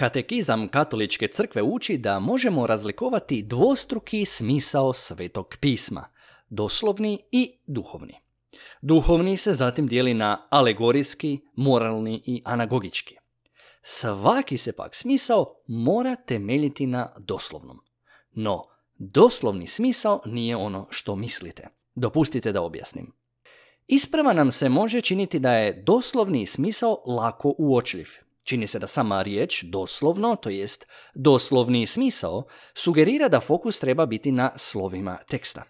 Katekizam katoličke crkve uči da možemo razlikovati dvostruki smisao svetog pisma, doslovni i duhovni. Duhovni se zatim dijeli na alegorijski, moralni i anagogički. Svaki se pak smisao mora temeljiti na doslovnom. No, doslovni smisao nije ono što mislite. Dopustite da objasnim. Isprava nam se može činiti da je doslovni smisao lako uočljiv, Čini se da sama riječ doslovno, to jest doslovni smisao, sugerira da fokus treba biti na slovima teksta.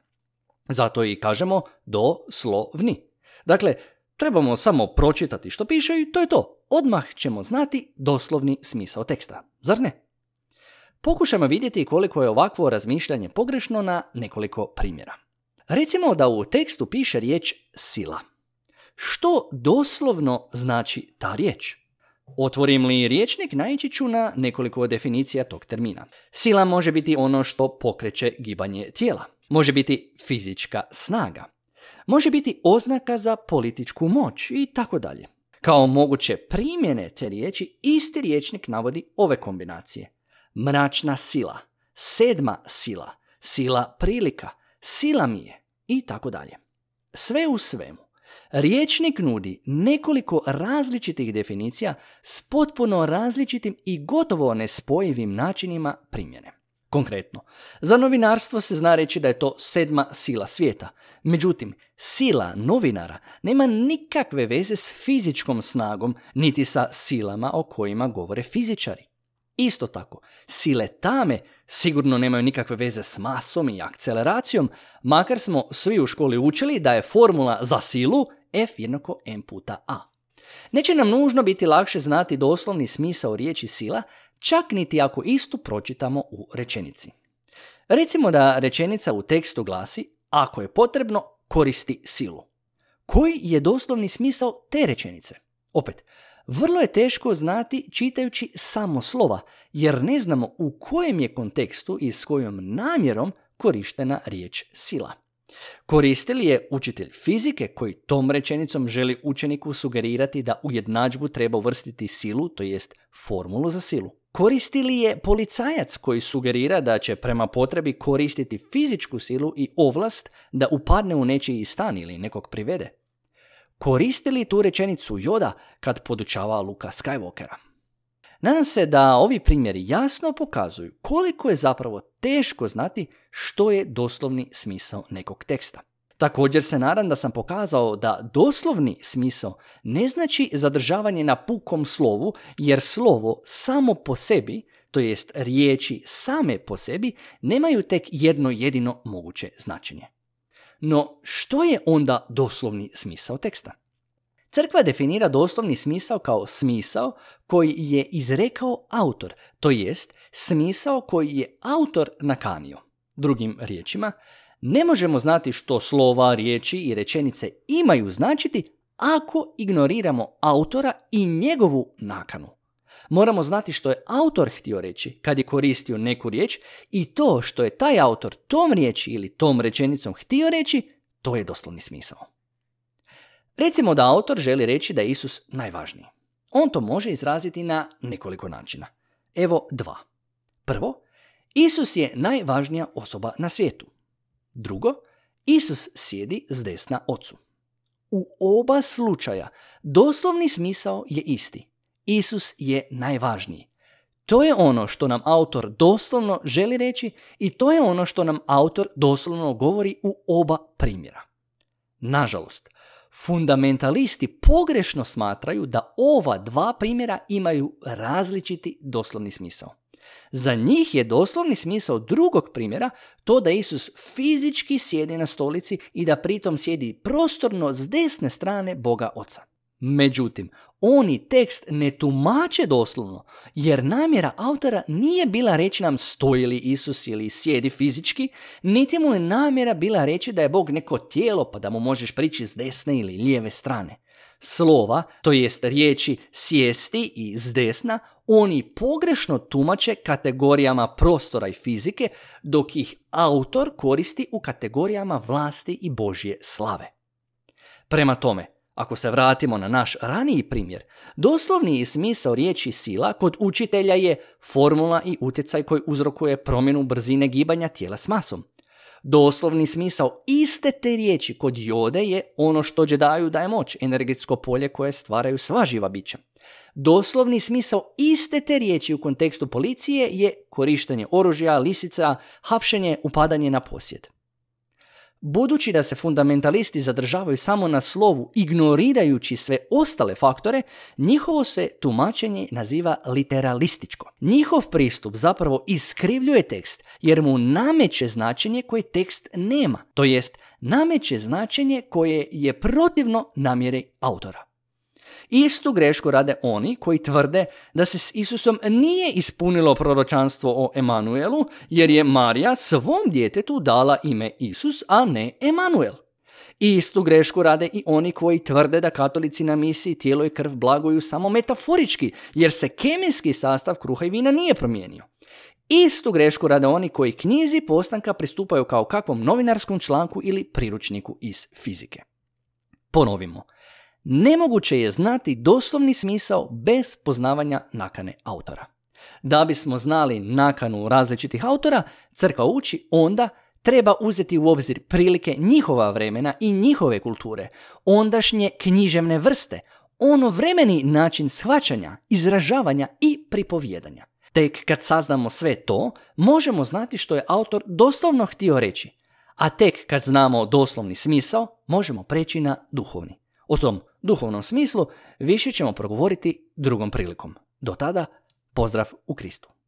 Zato i kažemo doslovni. Dakle, trebamo samo pročitati što piše i to je to. Odmah ćemo znati doslovni smisao teksta, zar ne? Pokušajmo vidjeti koliko je ovakvo razmišljanje pogrešno na nekoliko primjera. Recimo da u tekstu piše riječ sila. Što doslovno znači ta riječ? Otvorim li riječnik, naići ću na nekoliko definicija tog termina. Sila može biti ono što pokreće gibanje tijela. Može biti fizička snaga. Može biti oznaka za političku moć i tako dalje. Kao moguće primjene te riječi, isti riječnik navodi ove kombinacije. Mračna sila, sedma sila, sila prilika, sila mi je i tako dalje. Sve u svemu, Riječnik nudi nekoliko različitih definicija s potpuno različitim i gotovo nespojivim načinima primjene. Konkretno, za novinarstvo se zna reći da je to sedma sila svijeta. Međutim, sila novinara nema nikakve veze s fizičkom snagom, niti sa silama o kojima govore fizičari. Isto tako, sile tame sigurno nemaju nikakve veze s masom i akceleracijom, makar smo svi u školi učili da je formula za silu F jednako m puta a. Neće nam nužno biti lakše znati doslovni smisao riječi sila, čak niti ako istu pročitamo u rečenici. Recimo da rečenica u tekstu glasi, ako je potrebno, koristi silu. Koji je doslovni smisao te rečenice? Opet, vrlo je teško znati čitajući samo slova, jer ne znamo u kojem je kontekstu i s kojom namjerom korištena riječ sila. li je učitelj fizike koji tom rečenicom želi učeniku sugerirati da u jednadžbu treba uvrstiti silu, to jest formulu za silu. Koristi li je policajac koji sugerira da će prema potrebi koristiti fizičku silu i ovlast da upadne u nečiji stan ili nekog privede koristili tu rečenicu Yoda kad podučava Luka Skywalkera. Nadam se da ovi primjeri jasno pokazuju koliko je zapravo teško znati što je doslovni smisao nekog teksta. Također se nadam da sam pokazao da doslovni smisao ne znači zadržavanje na pukom slovu, jer slovo samo po sebi, to jest riječi same po sebi, nemaju tek jedno jedino moguće značenje. No, što je onda doslovni smisao teksta? Crkva definira doslovni smisao kao smisao koji je izrekao autor, to jest smisao koji je autor nakanio. Drugim riječima, ne možemo znati što slova, riječi i rečenice imaju značiti ako ignoriramo autora i njegovu nakanu. Moramo znati što je autor htio reći kad je koristio neku riječ i to što je taj autor tom riječi ili tom rečenicom htio reći, to je doslovni smisao. Recimo da autor želi reći da je Isus najvažniji. On to može izraziti na nekoliko načina. Evo dva. Prvo, Isus je najvažnija osoba na svijetu. Drugo, Isus sjedi s desna ocu. U oba slučaja doslovni smisao je isti. Isus je najvažniji. To je ono što nam autor doslovno želi reći i to je ono što nam autor doslovno govori u oba primjera. Nažalost, fundamentalisti pogrešno smatraju da ova dva primjera imaju različiti doslovni smisao. Za njih je doslovni smisao drugog primjera to da Isus fizički sjedi na stolici i da pritom sjedi prostorno s desne strane Boga Oca. Međutim, oni tekst ne tumače doslovno, jer namjera autora nije bila reći nam stoji li Isus ili sjedi fizički, niti mu je namjera bila reći da je Bog neko tijelo pa da mu možeš prići s desne ili lijeve strane. Slova, to jest riječi sjesti i s desna, oni pogrešno tumače kategorijama prostora i fizike, dok ih autor koristi u kategorijama vlasti i Božje slave. Prema tome, ako se vratimo na naš raniji primjer, doslovni smisao riječi sila kod učitelja je formula i utjecaj koji uzrokuje promjenu brzine gibanja tijela s masom. Doslovni smisao iste te riječi kod jode je ono što džedaju daje moć, energetsko polje koje stvaraju sva živa bića. Doslovni smisao iste te riječi u kontekstu policije je korištenje oružja, lisica, hapšenje, upadanje na posjed. Budući da se fundamentalisti zadržavaju samo na slovu, ignorirajući sve ostale faktore, njihovo se tumačenje naziva literalističko. Njihov pristup zapravo iskrivljuje tekst jer mu nameće značenje koje tekst nema, to jest nameće značenje koje je protivno namjeri autora. Istu grešku rade oni koji tvrde da se s Isusom nije ispunilo proročanstvo o Emanuelu, jer je Marija svom djetetu dala ime Isus, a ne Emanuel. Istu grešku rade i oni koji tvrde da katolici na misiji tijelo i krv blaguju samo metaforički, jer se kemijski sastav kruha i vina nije promijenio. Istu grešku rade oni koji knjizi postanka pristupaju kao kakvom novinarskom članku ili priručniku iz fizike. Ponovimo. Nemoguće je znati doslovni smisao bez poznavanja nakane autora. Da bismo znali nakanu različitih autora, crkva uči onda treba uzeti u obzir prilike njihova vremena i njihove kulture, ondašnje književne vrste, ono vremeni način shvaćanja, izražavanja i pripovjedanja. Tek kad saznamo sve to, možemo znati što je autor doslovno htio reći, a tek kad znamo doslovni smisao, možemo preći na duhovni. O tom duhovnom smislu više ćemo progovoriti drugom prilikom. Do tada, pozdrav u Kristu.